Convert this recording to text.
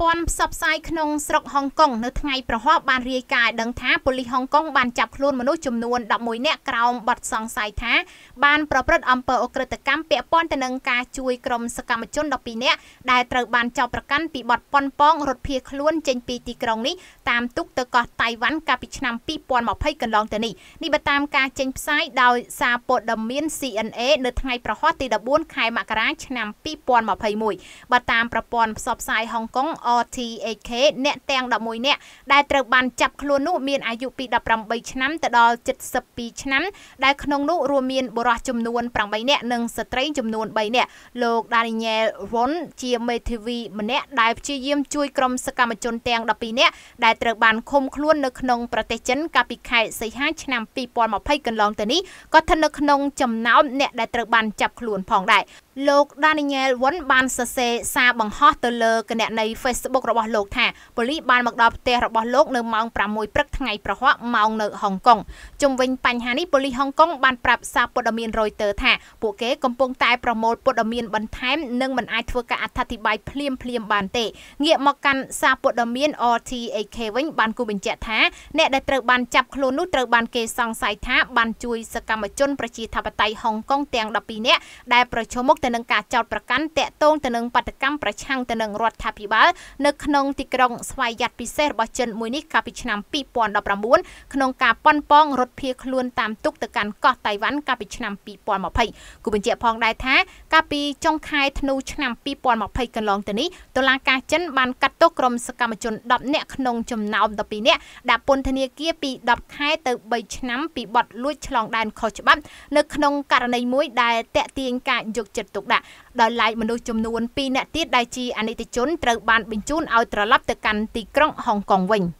ព័ន្ធផ្សព្វផ្សាយក្នុងស្រុកហុងកុងនៅថ្ងៃប្រហ័សបានរាយការណ៍ដឹងថាប៉ូលីសហុងកុងបានចាប់ខ្លួនមនុស្សចំនួន11នាក់ក្រោមបទសង្ស័យថាបានប្រព្រឹត្តអំពើអក្រិតកម្មពាក់ព័ន្ធទៅនឹងការជួយក្រុមសកម្មជន12នាក់ដែលត្រូវបានចោទប្រកាន់ពីបទប៉ុនប៉ងរត់ភៀសខ្លួនចេញពីទីក្រុងនេះតាមទុកទៅកោះតៃវ៉ាន់កាលពីឆ្នាំ2020កន្លងទៅនេះនេះបើតាមការចេញផ្សាយដោយសារព័ត៌មាន CNA នៅថ្ងៃប្រហ័សទី14ខែមករាឆ្នាំ2021បើតាមប្រព័ន្ធផ្សព្វផ្សាយហុងកុង RTHK អ្នកទាំង11នាក់ដែលត្រូវបានចាប់ខ្លួននោះមានអាយុពី18ឆ្នាំទៅដល់72ឆ្នាំដែលក្នុងនោះរួមមានបុរសចំនួន8នាក់និងស្ត្រីចំនួន3នាក់លោក Daniel Won ជាមេធាវីម្នាក់ដែលព្យាយាមជួយក្រុមសកម្មជនទាំង12នាក់ដែលត្រូវបានឃុំខ្លួននៅក្នុងប្រទេសចិនកាលពីខែសីហាឆ្នាំ2020កន្លងទៅនេះក៏ស្ថិតនៅក្នុងចំណោមអ្នកដែលត្រូវបានចាប់ខ្លួនផងដែរលោក Daniel Wan បានសរសេរសារបង្ហោះទៅលើគណនី Facebook របស់លោកថាប៉ូលីសបានមកដល់ផ្ទះរបស់លោកនៅម៉ោង6ព្រឹកថ្ងៃ ប្រហ័សម៉ោងនៅហុងកុងជុំវិញបញ្ហានេះប៉ូលីសហុងកុងបានប្រាប់សារព័ត៌មាន Reuters ថាពួកគេកំពុងតែប្រមូលព័ត៌មាន បន្ថែមនិងមិនអាចធ្វើការអត្ថាធិប្បាយភ្លាមភ្លាមបានទេងាកមកកាន់សារព័ត៌មាន RTAK វិញបានគូបញ្ជាក់ថាអ្នកដែលត្រូវបានចាប់ខ្លួននោះត្រូវបានគេសង្ស័យថាបានជួយសកម្មជនប្រជាធិបតេយ្យហុងកុងទាំង12នាក់ដែលប្រឈមមុខទៅនឹងការចោតប្រកាន់តាក់ទងទៅនឹងបដកម្មប្រឆាំងទៅនឹងរដ្ឋាភិបាល នៅក្នុងទីក្រុងស្វ័យយ័តពិសេសរបស់ចិនមួយនេះកាលពីឆ្នាំ2019ក្នុងការប៉ុនប៉ងរត់ភៀសខ្លួនតាមទុកទៅកាន់កោះតៃវ៉ាន់កាលពីឆ្នាំ2020គូបញ្ជាក់ផងដែរថា កាលពីចុងខែធ្នូឆ្នាំ2020កន្លងទៅនេះតុលាការចិនបានកាត់ទោសក្រុមសកម្មជន10នាក់ក្នុងចំណោម12នាក់ដាក់ពន្ធនាគារពី10ខែទៅ3ឆ្នាំពីបទលួចឆ្លងដែនខុសច្បាប់ នៅក្នុងករណីមួយដែលតាក់ទាញការយកចិត្តទុកដាក់ដោយឡែកមនុស្សចំនួន2នាក់ទៀតដែលជាអនិច្ចជនត្រូវបាន បញ្ជូនឲ្យត្រឡប់ទៅកាន់ទីក្រុងហុងកុងវិញ។